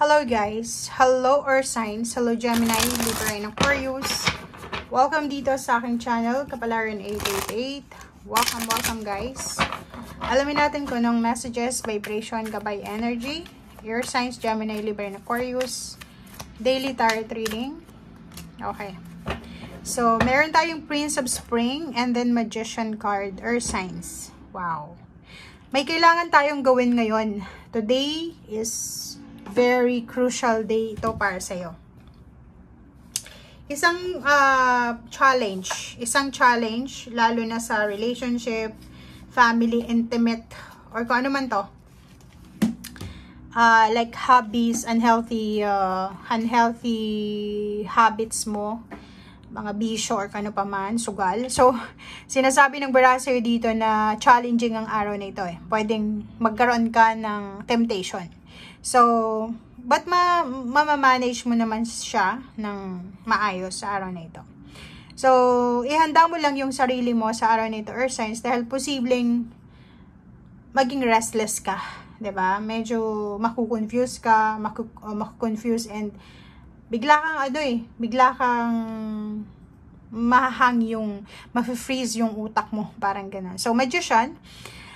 Hello guys, hello or signs, hello Gemini, Libra and Aquarius. Welcome dito sa aking channel, Kapalaran 888. Welcome, welcome guys. Alamin natin kung anong messages, vibration, gabay energy, your signs, Gemini, Libra and Aquarius, daily tarot reading. Okay. So, meron tayong Prince of Spring and then Magician card, Earth signs. Wow. May kailangan tayong gawin ngayon. Today is very crucial day ito para sa'yo. Isang uh, challenge, isang challenge, lalo na sa relationship, family, intimate, or kung ano man to. Uh, like hobbies, unhealthy, uh, unhealthy habits mo, mga bisyo or kano pa man, sugal. So, sinasabi ng Barasay dito na challenging ang araw na ito eh. Pwedeng magkaroon ka ng temptation So, but ma mamamanage mo naman siya ng maayos sa araw na ito. So, ihanda mo lang yung sarili mo sa araw na ito, Earth Signs, dahil posibleng maging restless ka. ba diba? Medyo makukonfuse ka, maku uh, oh, makukonfuse and bigla kang ano eh, bigla kang mahang yung, ma freeze yung utak mo. Parang ganun. So, medyo siyan.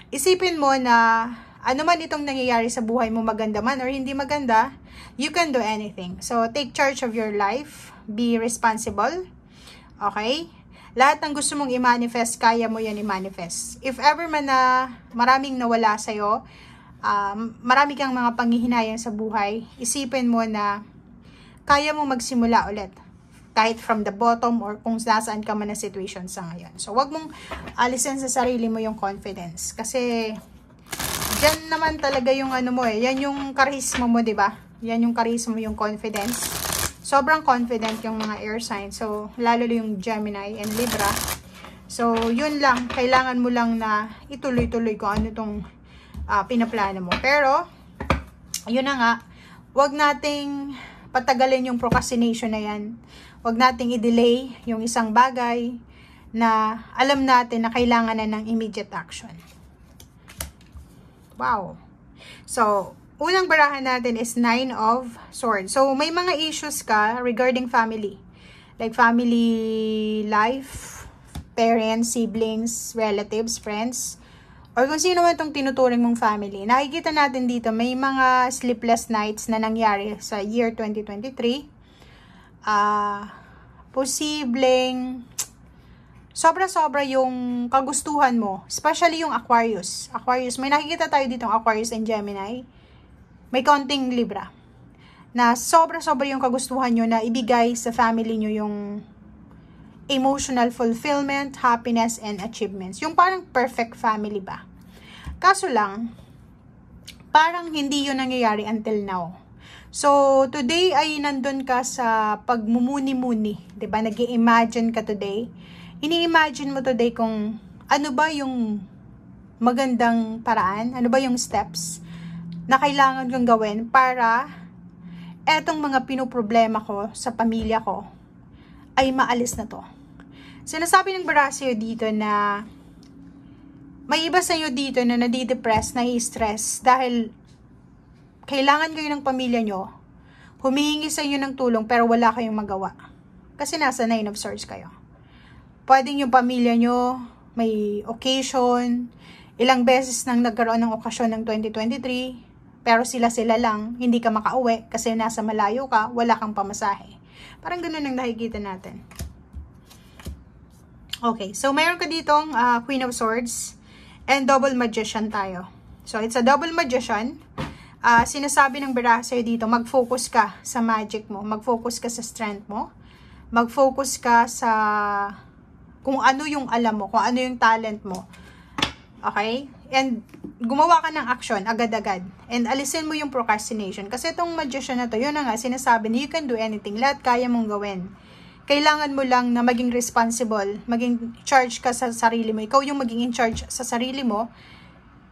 Isipin mo na ano man itong nangyayari sa buhay mo, maganda man or hindi maganda, you can do anything. So, take charge of your life. Be responsible. Okay? Lahat ng gusto mong i-manifest, kaya mo yan i-manifest. If ever man na maraming nawala sa'yo, um, marami kang mga panghihinayang sa buhay, isipin mo na kaya mo magsimula ulit kahit from the bottom or kung nasaan ka man na situation sa ngayon. So, wag mong alisin sa sarili mo yung confidence. Kasi, yan naman talaga yung ano mo eh. Yan yung karisma mo, 'di ba? Yan yung karisma mo, yung confidence. Sobrang confident yung mga air sign. So, lalo yung Gemini and Libra. So, yun lang. Kailangan mo lang na ituloy-tuloy kung ano tong uh, pinaplano mo. Pero, yun na nga. Huwag nating patagalin yung procrastination na yan. Huwag nating i-delay yung isang bagay na alam natin na kailangan na ng immediate action. Wow. So, unang barahan natin is Nine of Swords. So, may mga issues ka regarding family. Like family life, parents, siblings, relatives, friends, or kung sino man itong tinuturing mong family. Nakikita natin dito, may mga sleepless nights na nangyari sa year 2023. Uh, ah, posibleng sobra-sobra yung kagustuhan mo, especially yung Aquarius. Aquarius, may nakikita tayo dito Aquarius and Gemini. May kaunting Libra. Na sobra-sobra yung kagustuhan nyo na ibigay sa family nyo yung emotional fulfillment, happiness, and achievements. Yung parang perfect family ba? Kaso lang, parang hindi yun nangyayari until now. So, today ay nandun ka sa pagmumuni-muni. ba diba? nag imagine ka today ini-imagine mo today kung ano ba yung magandang paraan, ano ba yung steps na kailangan kong gawin para etong mga pinoproblema ko sa pamilya ko ay maalis na to. Sinasabi ng Barasio dito na may iba sa iyo dito na nadidepress, nai-stress dahil kailangan kayo ng pamilya nyo, humihingi sa inyo ng tulong pero wala kayong magawa. Kasi nasa nine of swords kayo pwedeng yung pamilya nyo may occasion, ilang beses nang nagkaroon ng okasyon ng 2023, pero sila-sila lang, hindi ka makauwi kasi nasa malayo ka, wala kang pamasahe. Parang ganun ang nakikita natin. Okay, so mayroon ka ditong uh, Queen of Swords and Double Magician tayo. So, it's a Double Magician. Uh, sinasabi ng Baraha dito, mag-focus ka sa magic mo, mag-focus ka sa strength mo, mag-focus ka sa kung ano yung alam mo, kung ano yung talent mo. Okay? And gumawa ka ng action agad-agad. And alisin mo yung procrastination. Kasi itong magician na to, yun na nga, sinasabi na you can do anything. Lahat kaya mong gawin. Kailangan mo lang na maging responsible, maging charge ka sa sarili mo. Ikaw yung maging in charge sa sarili mo.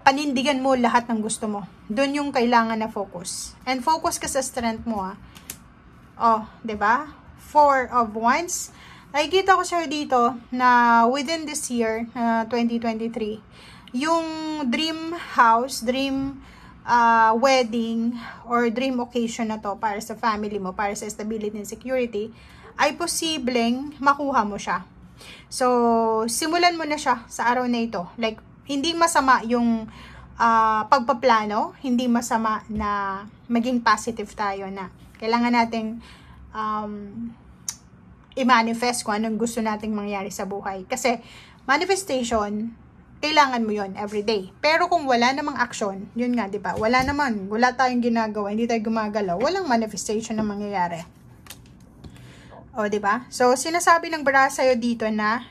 Panindigan mo lahat ng gusto mo. Doon yung kailangan na focus. And focus ka sa strength mo ah. Oh, 'di ba? Four of Wands ay nakikita ko sir dito na within this year, uh, 2023, yung dream house, dream uh, wedding, or dream occasion na to para sa family mo, para sa stability and security, ay posibleng makuha mo siya. So, simulan mo na siya sa araw na ito. Like, hindi masama yung uh, pagpaplano, hindi masama na maging positive tayo na kailangan nating um, i-manifest kung anong gusto nating mangyari sa buhay. Kasi manifestation, kailangan mo yon every day. Pero kung wala namang action, yun nga, di ba? Wala naman, wala tayong ginagawa, hindi tayo gumagalaw, walang manifestation na mangyayari. O, di ba? So, sinasabi ng bara sa'yo dito na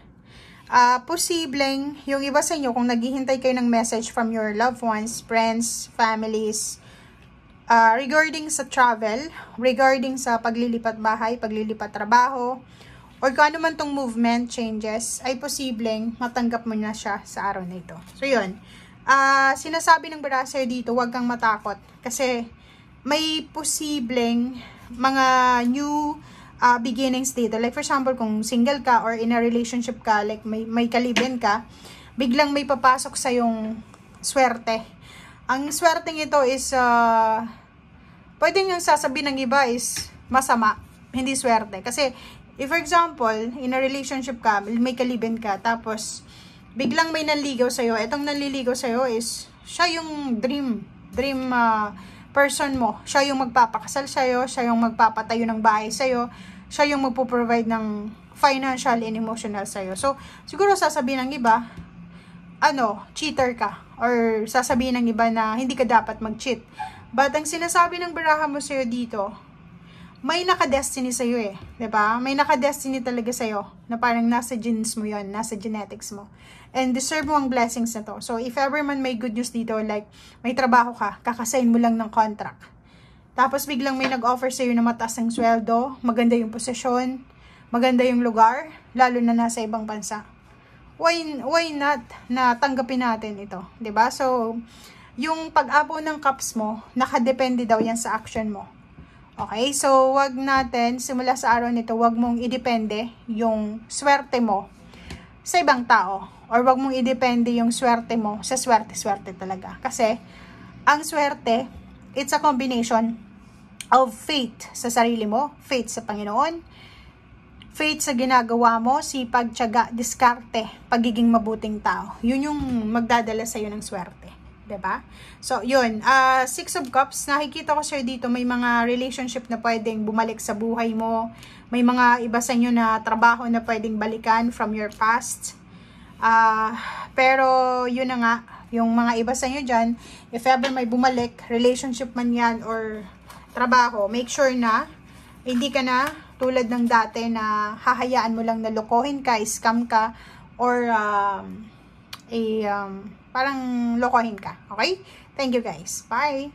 uh, posibleng yung iba sa inyo, kung naghihintay kayo ng message from your loved ones, friends, families, uh, regarding sa travel, regarding sa paglilipat bahay, paglilipat trabaho, or kung ano man tong movement changes, ay posibleng matanggap mo na siya sa araw na ito. So, yun. Uh, sinasabi ng brother dito, huwag kang matakot. Kasi, may posibleng mga new uh, beginnings dito. Like for example, kung single ka or in a relationship ka, like may, may kaliben ka, biglang may papasok sa yung swerte. Ang swerte ito is uh, pwedeng niyang sasabihin ng iba is masama, hindi swerte. Kasi, if for example, in a relationship ka, may kaliben ka, tapos biglang may nanligaw sa'yo, itong nanliligaw sa'yo is, siya yung dream, dream uh, person mo. Siya yung magpapakasal sa'yo, siya yung magpapatayo ng bahay sa'yo, siya yung magpo-provide ng financial and emotional sa'yo. So, siguro sasabihin ng iba, ano, cheater ka or sasabihin ng iba na hindi ka dapat mag-cheat. But ang sinasabi ng baraha mo sa'yo dito, may naka nakadestiny sa'yo eh. ba? Diba? May naka-destiny talaga sa'yo na parang nasa genes mo yon nasa genetics mo. And deserve mo ang blessings na to. So if ever man may good news dito, like may trabaho ka, kakasign mo lang ng contract. Tapos biglang may nag-offer sa'yo na mataas ang sweldo, maganda yung posisyon, maganda yung lugar, lalo na nasa ibang bansa why, why not na tanggapin natin ito? 'di ba So, yung pag-apo ng cups mo, nakadepende daw yan sa action mo. Okay? So, wag natin, simula sa araw nito, wag mong idepende yung swerte mo sa ibang tao. Or wag mong idepende yung swerte mo sa swerte-swerte talaga. Kasi, ang swerte, it's a combination of faith sa sarili mo, faith sa Panginoon, faith sa ginagawa mo, sipag, tiyaga, diskarte, pagiging mabuting tao. Yun yung magdadala sa'yo ng swerte. ba? Diba? So, yun. Uh, six of Cups, nakikita ko sir dito, may mga relationship na pwedeng bumalik sa buhay mo. May mga iba sa inyo na trabaho na pwedeng balikan from your past. Uh, pero, yun na nga, yung mga iba sa inyo dyan, if ever may bumalik, relationship man yan or trabaho, make sure na hindi ka na tulad ng dati na hahayaan mo lang na lokohin ka, scam ka, or um, eh, um, parang lokohin ka. Okay? Thank you guys. Bye!